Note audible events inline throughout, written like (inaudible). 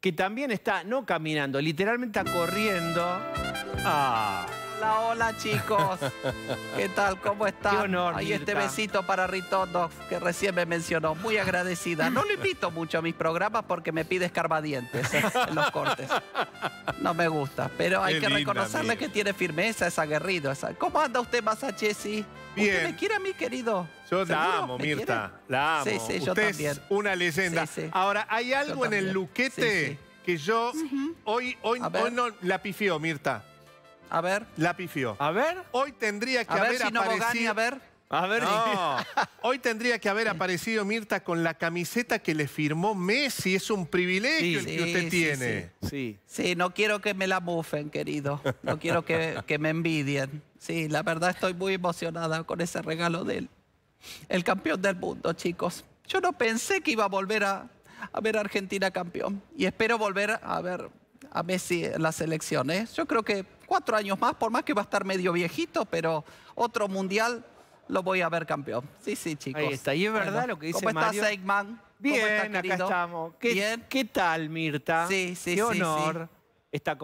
que también está no caminando, literalmente está corriendo. a... Ah. Hola, hola chicos. (laughs) ¿Qué tal? ¿Cómo están? Qué honor, este besito para Ritondo que recién me mencionó. Muy agradecida. No le invito mucho a mis programas porque me pide escarbadientes en los cortes. No me gusta, pero hay que reconocerle que tiene firmeza, es aguerrido. ¿Cómo anda usted, a Chessy? ¿Usted me quiere a mí, querido? Yo la amo, Mirta. La amo. Sí, sí, yo también. Es una leyenda. Ahora, ¿hay algo en el luquete que yo hoy, hoy, hoy no la pifió, Mirta? A ver. La pifió. A ver. Hoy tendría que haber aparecido... a ver. (laughs) Hoy tendría que haber aparecido Mirta con la camiseta que le firmó Messi. Es un privilegio el que usted tiene. Sí, sí, no quiero que me la bufen, querido. No quiero que, me envidien. Sí, la verdad estoy muy emocionada con ese regalo de él. El campeón del mundo, chicos. Yo no pensé que iba a volver a, ver a Argentina campeón. Y espero volver a ver a Messi en las elecciones. ¿eh? Yo creo que cuatro años más, por más que va a estar medio viejito, pero otro mundial lo voy a ver campeón. Sí, sí, chicos. Ahí está. Y es verdad lo que dice ¿cómo Mario. Estás, Bien, ¿Cómo Bien, acá estamos. ¿Qué, Bien. ¿Qué tal, Mirta? Sí, sí, sí, honor. Sí.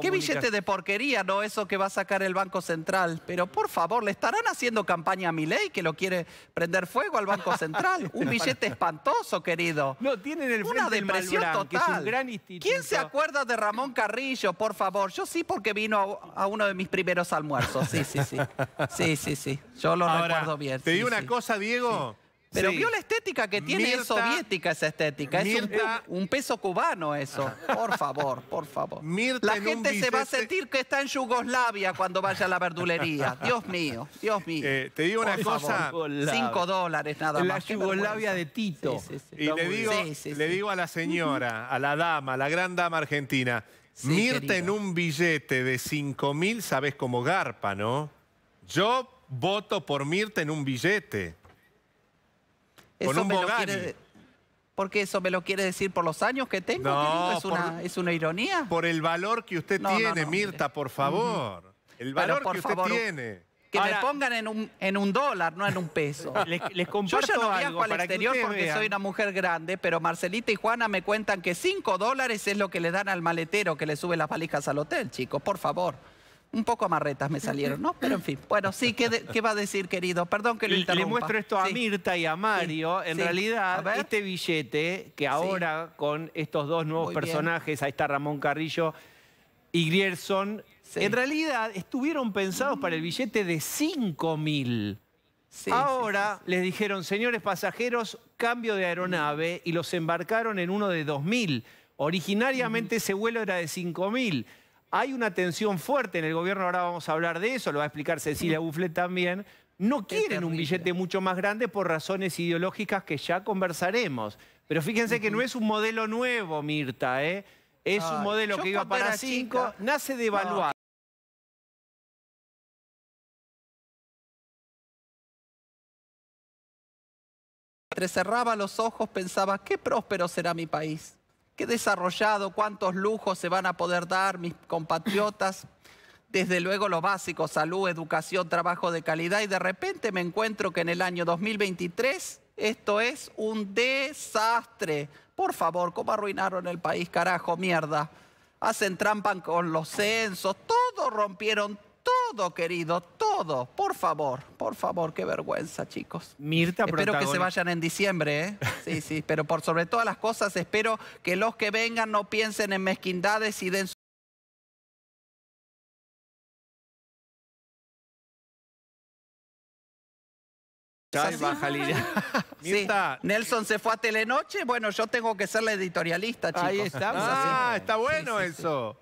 ¿Qué billete de porquería, no? Eso que va a sacar el Banco Central. Pero por favor, ¿le estarán haciendo campaña a mi ley que lo quiere prender fuego al Banco Central? (laughs) un billete espantoso, querido. No, tienen el Una depresión total. ¿Quién se acuerda de Ramón Carrillo, por favor? Yo sí, porque vino a, uno de mis primeros almuerzos. Sí, sí, sí. Sí, sí, sí. Yo lo recuerdo bien. Te digo una cosa, Diego. Pero vio la estética que tiene es soviética esa estética. es un, peso cubano eso. Por favor, por favor. la gente se va a sentir que está en Yugoslavia cuando vaya a la verdulería. (laughs) Dios mío, Dios mío. Eh, te digo una cosa. 5 Cinco dólares nada la más. Yugoslavia de Tito. y le digo, a la señora, a la dama, la gran dama argentina. Mirta en un billete de 5 mil, sabes cómo garpa, ¿no? Yo voto por Mirta en un billete. Porque eso eso me lo quiere decir por los años que tengo? ¿Es, una, ironía? Por el valor que usted tiene, Mirta, por favor. El valor que usted tiene. Que me pongan en un, en un dólar, no en un peso. (laughs) Les, Yo ya no viajo al exterior porque soy una mujer grande, pero Marcelita y Juana me cuentan que cinco dólares es lo que le dan al maletero que le sube las valijas al hotel, chicos. Por favor un poco amarretas me (laughs) salieron, ¿no? Pero en fin, bueno, sí, ¿qué, va a decir, querido? Perdón que lo interrumpa. Le muestro esto a Mirta y a Mario. En realidad, este billete que ahora con estos dos nuevos personajes, ahí está Ramón Carrillo y Grierson, en realidad estuvieron pensados para el billete de 5.000. ahora les dijeron, señores pasajeros, cambio de aeronave y los embarcaron en uno de 2.000. Originariamente ese vuelo era de 5.000. Hay una tensión fuerte en el gobierno, ahora vamos a hablar de eso, lo va a explicar Cecilia (laughs) Bufflet también. No quieren un billete mucho más grande por razones ideológicas que ya conversaremos. Pero fíjense que no es un modelo nuevo, Mirta, ¿eh? Es un modelo que iba para cinco, nace de evaluar. cerraba los ojos, pensaba, qué próspero será mi país qué desarrollado, cuántos lujos se van a poder dar mis compatriotas. Desde luego lo básico, salud, educación, trabajo de calidad y de repente me encuentro que en el año 2023 esto es un desastre. Por favor, ¿cómo arruinaron el país, carajo, mierda? Hacen trampa con los censos, todo rompieron, todo, querido, todo. Por favor, por favor, qué vergüenza, chicos. Mirta, Espero que se vayan en diciembre, ¿eh? Sí, sí, pero por sobre todas las cosas, espero que los que vengan no piensen en mezquindades y den su Ay, (laughs) Nelson se fue a Telenoche. Bueno, yo tengo que ser la editorialista, chicos. Ahí está. Ah, está bueno eso.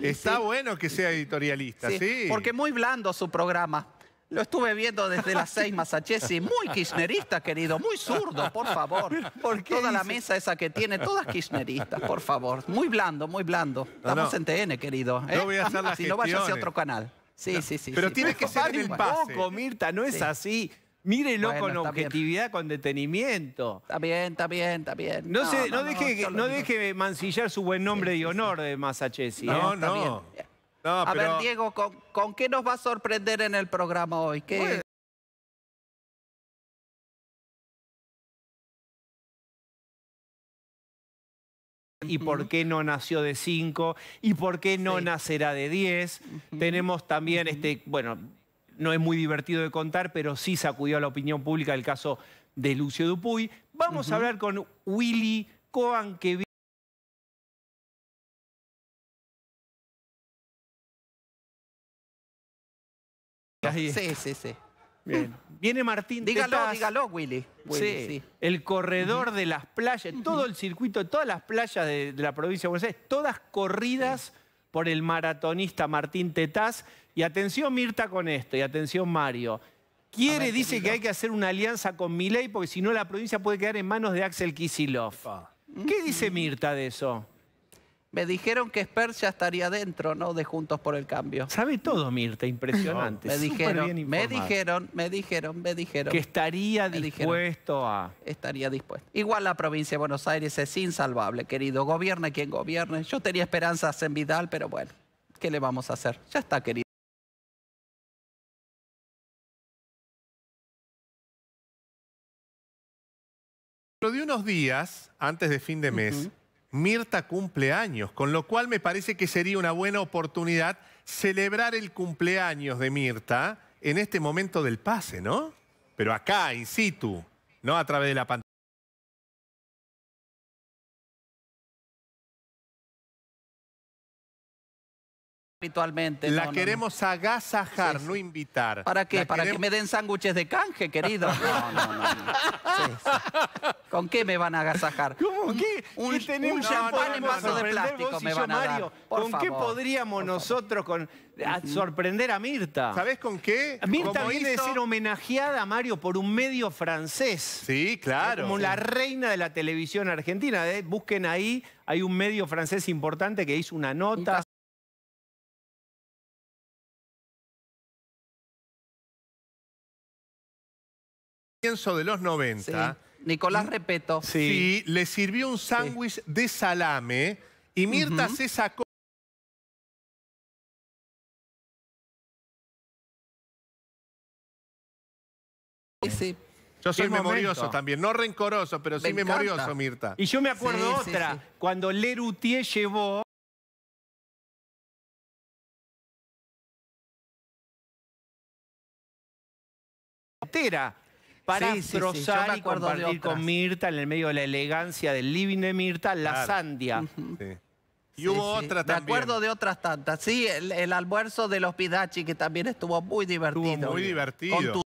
Está bueno que sea editorialista, sí. Porque muy blando su programa. Lo estuve viendo desde las seis, Massachusetts, Muy kirchnerista, querido. Muy zurdo, por favor. Porque Toda la mesa esa que tiene, todas kirchneristas, por favor. Muy blando, muy blando. Estamos en TN, querido. ¿eh? No voy a hacer ah, no, vayas a otro canal. Sí, sí, sí. Pero tienes tiene que ser un Poco, Mirta, no es así. Mírelo con objetividad, con detenimiento. También, también, también. No, deje, mancillar su buen nombre y honor de Masachesi. No, ¿eh? no. a ver, Diego, ¿con, qué nos va a sorprender en el programa hoy? ¿Qué, y por qué no nació de 5 y por qué no nacerá de 10. Tenemos también este, bueno, no es muy divertido de contar, pero sí sacudió a la opinión pública el caso de Lucio Dupuy. Vamos a hablar con Willy Coan, que... Sí, sí, sí. Viene Martín. Dígalo, dígalo, Willy. El corredor de las playas, todo el circuito, todas las playas de, de la provincia de Buenos Aires, todas corridas por el maratonista Martín Tetaz. Y atención Mirta con esto, y atención Mario. Quiere, dice que hay que hacer una alianza con Milei porque si no la provincia puede quedar en manos de Axel Kisilov. ¿Qué dice Mirta de eso? Me dijeron que Spert ya estaría dentro, ¿no? De Juntos por el Cambio. Sabe todo, Mirta, impresionante. me, dijeron, me dijeron, me dijeron, me dijeron. Que estaría dispuesto a. Estaría dispuesto. Igual la provincia de Buenos Aires es insalvable, querido. Gobierna quien gobierne. Yo tenía esperanzas en Vidal, pero bueno, ¿qué le vamos a hacer? Ya está, querido. de unos días, antes de fin de mes. Mirta cumple años, con lo cual me parece que sería una buena oportunidad celebrar el cumpleaños de Mirta en este momento del pase, ¿no? Pero acá, in situ, no a través de la pantalla. habitualmente. La queremos agasajar, no invitar. ¿Para qué? Para que me den sándwiches de canje, querido. (laughs) No, no, no. ¿Con qué me van a agasajar? ¿Cómo? ¿Qué? Un, champán en vaso de plástico me van a Mario, ¿Con qué podríamos nosotros con, sorprender a Mirta? sabes con qué? Mirta viene de ser homenajeada, Mario, por un medio francés. Sí, claro. Como la reina de la televisión argentina. ¿eh? Busquen ahí, hay un medio francés importante que hizo una nota. comienzo de los 90... Nicolás mm, Repeto. Sí. le sirvió un sándwich de salame y Mirta se sacó... Sí. Yo soy memorioso también, no rencoroso, pero sí memorioso, Mirta. Y yo me acuerdo otra, cuando Lerutier llevó para sí, y compartir con Mirta en el medio de la elegancia del living de Mirta, la sandia. Y hubo otra también. Me acuerdo de otras tantas. Sí, el, almuerzo de los Pidachi, que también estuvo muy divertido. Estuvo muy divertido.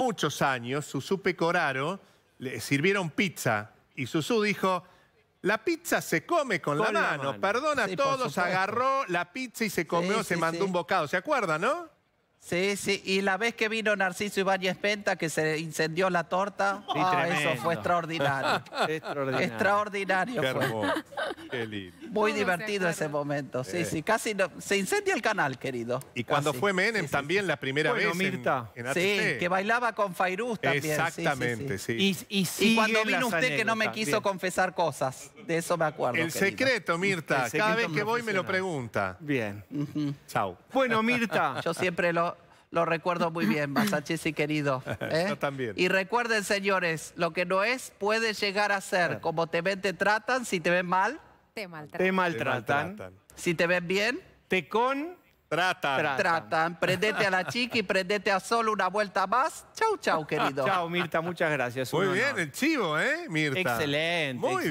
muchos años, Susupe Coraro le sirvieron pizza y Susú dijo, la pizza se come con, la, mano. Perdona a todos, agarró la pizza y se comió, se mandó un bocado. ¿Se acuerdan, no? Sí, sí, y la vez que vino Narciso Ibáñez Penta, que se incendió la torta, ah, eso fue (laughs) extraordinario. extraordinario. Qué fue. Qué lindo. Muy divertido ese momento. Sí, eh. sí, casi se incendia el canal, querido. Y cuando fue Menem también, la primera vez Mirta. En, sí, que bailaba con Fairuz también. Exactamente, sí. Y, cuando vino usted que no me quiso confesar cosas, de eso me acuerdo. El secreto, Mirta, cada vez que voy me lo pregunta. Bien. Chao. Bueno, (laughs) Mirta. Yo siempre lo, lo recuerdo muy bien, Masachisi querido. (laughs) Yo ¿eh? también. Y recuerden, señores, lo que no es puede llegar a ser. Como te ven, te tratan. Si te ven mal, te maltratan. Te maltratan. Si te ven bien, te contratan. Tratan. Tratan. Prendete a la chica y prendete a solo una vuelta más. Chau, chau, querido. chau, Mirta, muchas gracias. Muy bien, el chivo, ¿eh, Mirta? Excelente. Muy excelente.